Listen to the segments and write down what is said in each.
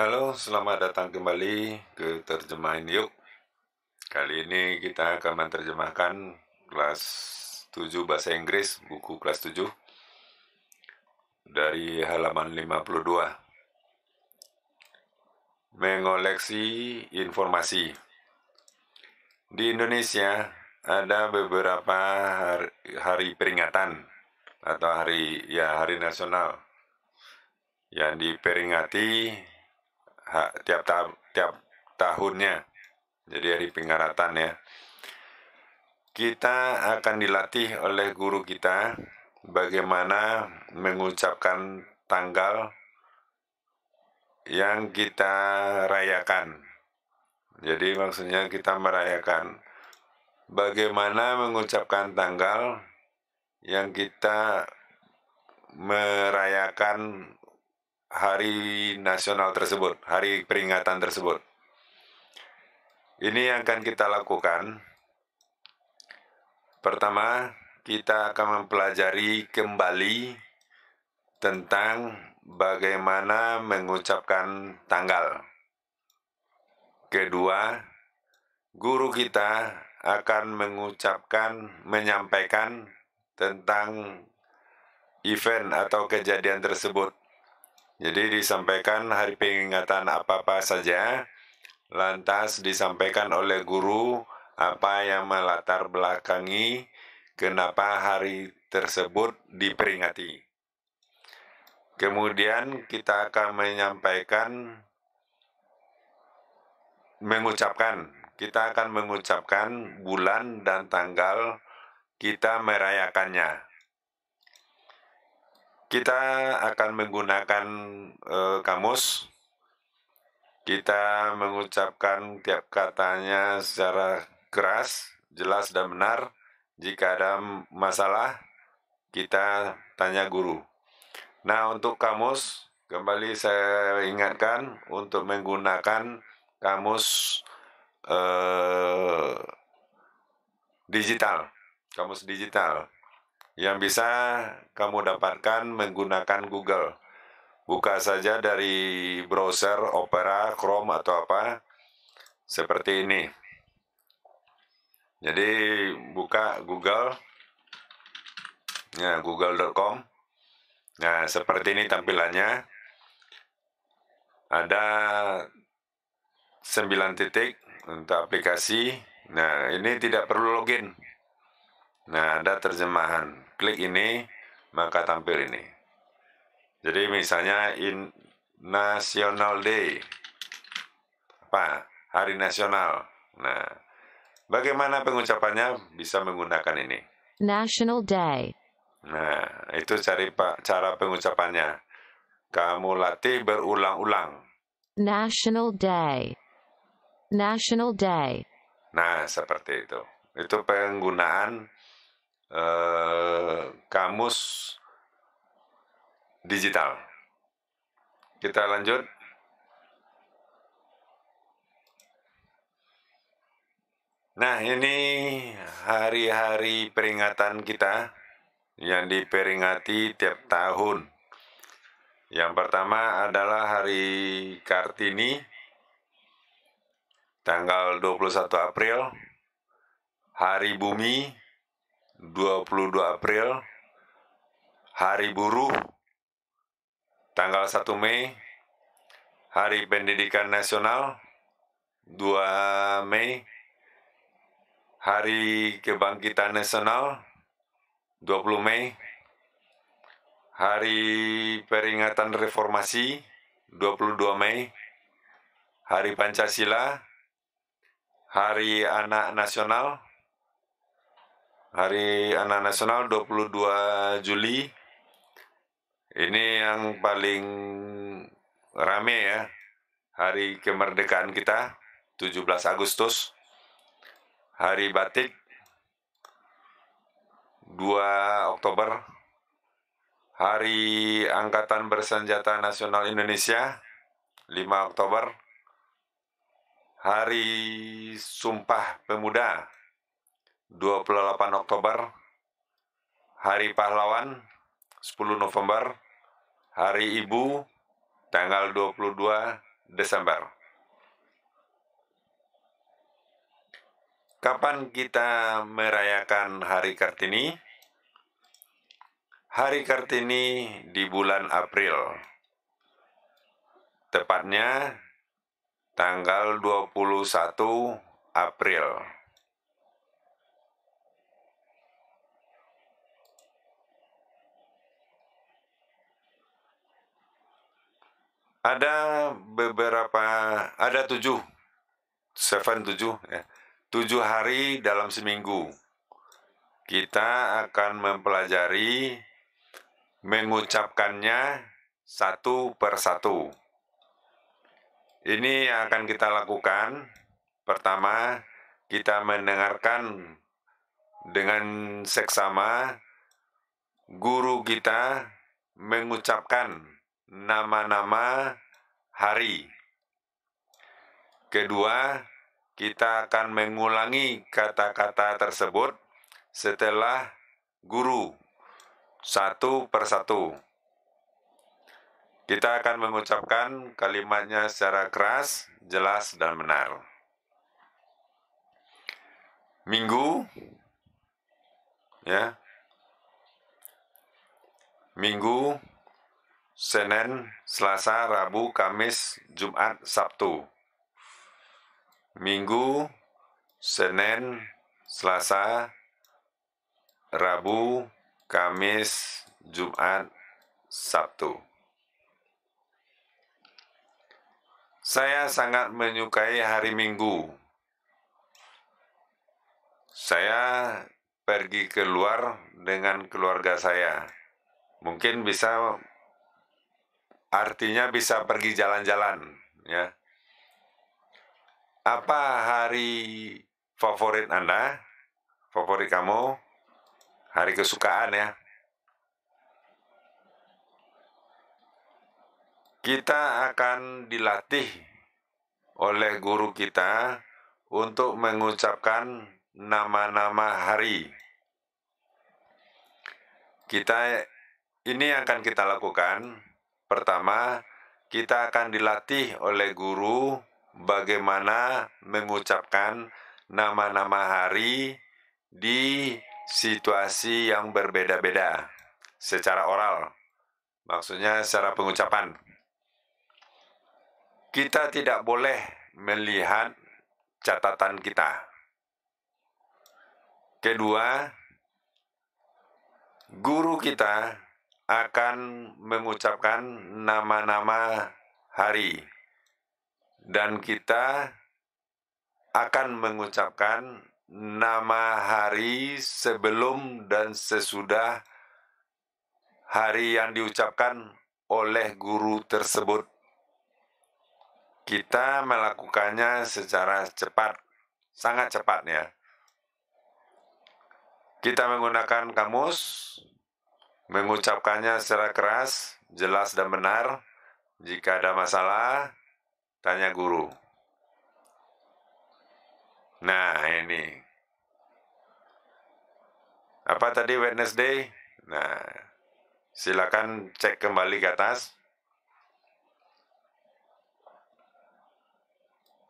Halo, selamat datang kembali ke Terjemahin Yuk. Kali ini kita akan menerjemahkan kelas 7 Bahasa Inggris, buku kelas 7, dari halaman 52. Mengoleksi informasi. Di Indonesia ada beberapa hari, hari peringatan atau hari ya hari nasional yang diperingati tiap ta tiap tahunnya. Jadi hari pengaratan ya. Kita akan dilatih oleh guru kita bagaimana mengucapkan tanggal yang kita rayakan. Jadi maksudnya kita merayakan bagaimana mengucapkan tanggal yang kita merayakan hari nasional tersebut, hari peringatan tersebut. Ini yang akan kita lakukan. Pertama, kita akan mempelajari kembali tentang bagaimana mengucapkan tanggal. Kedua, guru kita akan mengucapkan, menyampaikan tentang event atau kejadian tersebut jadi disampaikan hari peringatan apa-apa saja, lantas disampaikan oleh guru apa yang melatar belakangi kenapa hari tersebut diperingati. Kemudian kita akan menyampaikan, mengucapkan, kita akan mengucapkan bulan dan tanggal kita merayakannya kita akan menggunakan uh, kamus. Kita mengucapkan tiap katanya secara keras, jelas dan benar. Jika ada masalah, kita tanya guru. Nah, untuk kamus, kembali saya ingatkan untuk menggunakan kamus eh, digital. Kamus digital yang bisa kamu dapatkan menggunakan Google. Buka saja dari browser Opera, Chrome, atau apa, seperti ini. Jadi buka Google, ya google.com. Nah, seperti ini tampilannya. Ada 9 titik untuk aplikasi. Nah, ini tidak perlu login. Nah, ada terjemahan. Klik ini, maka tampil ini. Jadi misalnya in National Day. Apa? Hari Nasional. Nah, bagaimana pengucapannya bisa menggunakan ini? National Day. Nah, itu cari cara pengucapannya. Kamu latih berulang-ulang. National Day. National Day. Nah, seperti itu. Itu penggunaan Eh, kamus digital. Kita lanjut. Nah, ini hari-hari peringatan kita yang diperingati tiap tahun. Yang pertama adalah hari Kartini tanggal 21 April, Hari Bumi 22 April Hari Buruh tanggal 1 Mei Hari Pendidikan Nasional 2 Mei Hari Kebangkitan Nasional 20 Mei Hari Peringatan Reformasi 22 Mei Hari Pancasila Hari Anak Nasional Hari Anak Nasional 22 Juli. Ini yang paling rame ya. Hari kemerdekaan kita 17 Agustus. Hari Batik 2 Oktober. Hari Angkatan Bersenjata Nasional Indonesia 5 Oktober. Hari Sumpah Pemuda 28 Oktober Hari Pahlawan 10 November Hari Ibu tanggal 22 Desember Kapan kita merayakan Hari Kartini? Hari Kartini di bulan April. Tepatnya tanggal 21 April. ada beberapa ada tujuh seven tujuh ya tujuh hari dalam seminggu kita akan mempelajari mengucapkannya satu per satu ini yang akan kita lakukan pertama kita mendengarkan dengan seksama guru kita mengucapkan nama-nama hari. Kedua, kita akan mengulangi kata-kata tersebut setelah guru satu persatu. Kita akan mengucapkan kalimatnya secara keras, jelas, dan benar. Minggu, ya, minggu, Senin, Selasa, Rabu, Kamis, Jumat, Sabtu. Minggu, Senin, Selasa, Rabu, Kamis, Jumat, Sabtu. Saya sangat menyukai hari Minggu. Saya pergi keluar dengan keluarga saya. Mungkin bisa Artinya bisa pergi jalan-jalan, ya. Apa hari favorit Anda? Favorit kamu? Hari kesukaan ya. Kita akan dilatih oleh guru kita untuk mengucapkan nama-nama hari. Kita ini akan kita lakukan Pertama, kita akan dilatih oleh guru bagaimana mengucapkan nama-nama hari di situasi yang berbeda-beda secara oral. Maksudnya secara pengucapan. Kita tidak boleh melihat catatan kita. Kedua, guru kita akan mengucapkan nama-nama hari dan kita akan mengucapkan nama hari sebelum dan sesudah hari yang diucapkan oleh guru tersebut. Kita melakukannya secara cepat, sangat cepat ya Kita menggunakan kamus, mengucapkannya secara keras, jelas dan benar. Jika ada masalah, tanya guru. Nah, ini. Apa tadi Wednesday? Nah, silakan cek kembali ke atas.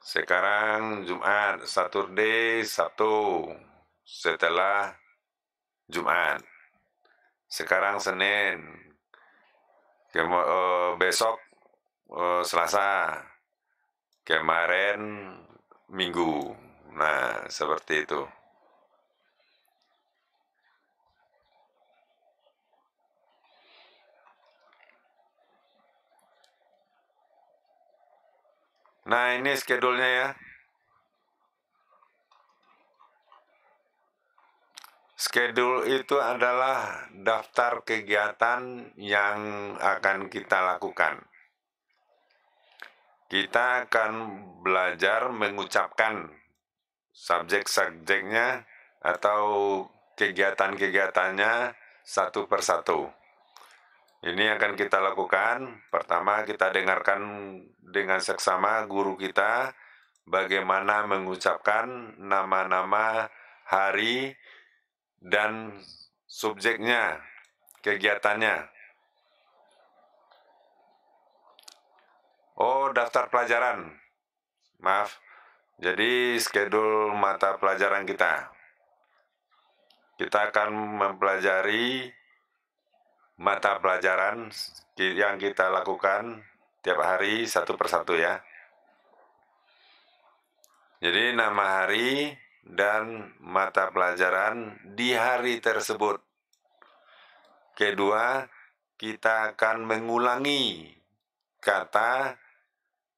Sekarang Jumat, Saturday, Sabtu. Setelah Jumat. Sekarang Senin. Kem uh, eh, besok uh, Selasa. Kemarin Minggu. Nah, seperti itu. Nah, ini skedulnya ya. Schedule itu adalah daftar kegiatan yang akan kita lakukan. Kita akan belajar mengucapkan subjek-subjeknya atau kegiatan-kegiatannya satu persatu. Ini akan kita lakukan. Pertama, kita dengarkan dengan seksama guru kita bagaimana mengucapkan nama-nama hari, dan subjeknya, kegiatannya. Oh, daftar pelajaran. Maaf. Jadi, skedul mata pelajaran kita. Kita akan mempelajari mata pelajaran yang kita lakukan tiap hari satu persatu ya. Jadi nama hari dan mata pelajaran di hari tersebut. Kedua, kita akan mengulangi kata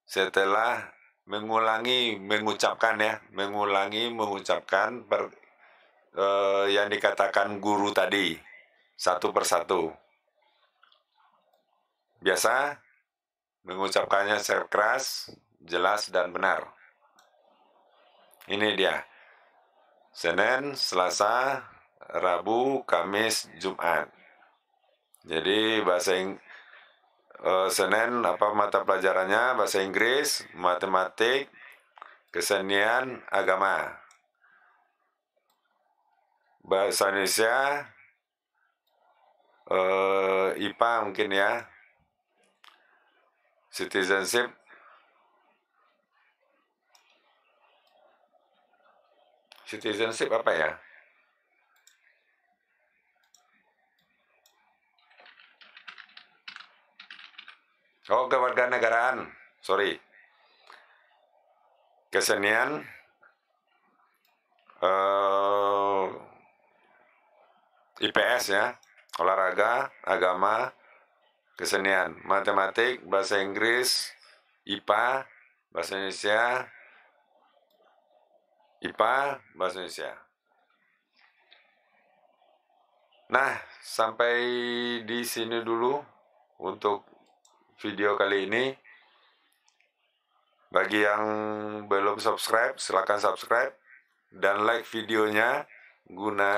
setelah mengulangi mengucapkan ya, mengulangi mengucapkan per, eh, yang dikatakan guru tadi satu persatu. Biasa mengucapkannya secara keras, jelas dan benar. Ini dia. Senin, Selasa, Rabu, Kamis, Jumat. Jadi bahasa Ing uh, Senin apa mata pelajarannya bahasa Inggris, matematik, kesenian, agama. Bahasa Indonesia uh, eh, IPA mungkin ya. Citizenship Citizenship apa ya? Oh, kewarganegaraan. Sorry. Kesenian. Uh, eh, IPS ya. Olahraga, agama, kesenian. Matematik, bahasa Inggris, IPA, bahasa Indonesia, IPA Bahasa Indonesia. Nah, sampai di sini dulu untuk video kali ini. Bagi yang belum subscribe, silahkan subscribe dan like videonya guna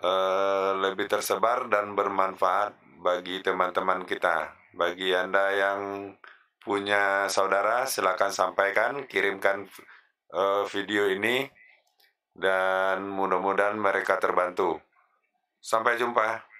uh, lebih tersebar dan bermanfaat bagi teman-teman kita. Bagi Anda yang punya saudara, silahkan sampaikan, kirimkan uh, video ini dan mudah-mudahan mereka terbantu. Sampai jumpa.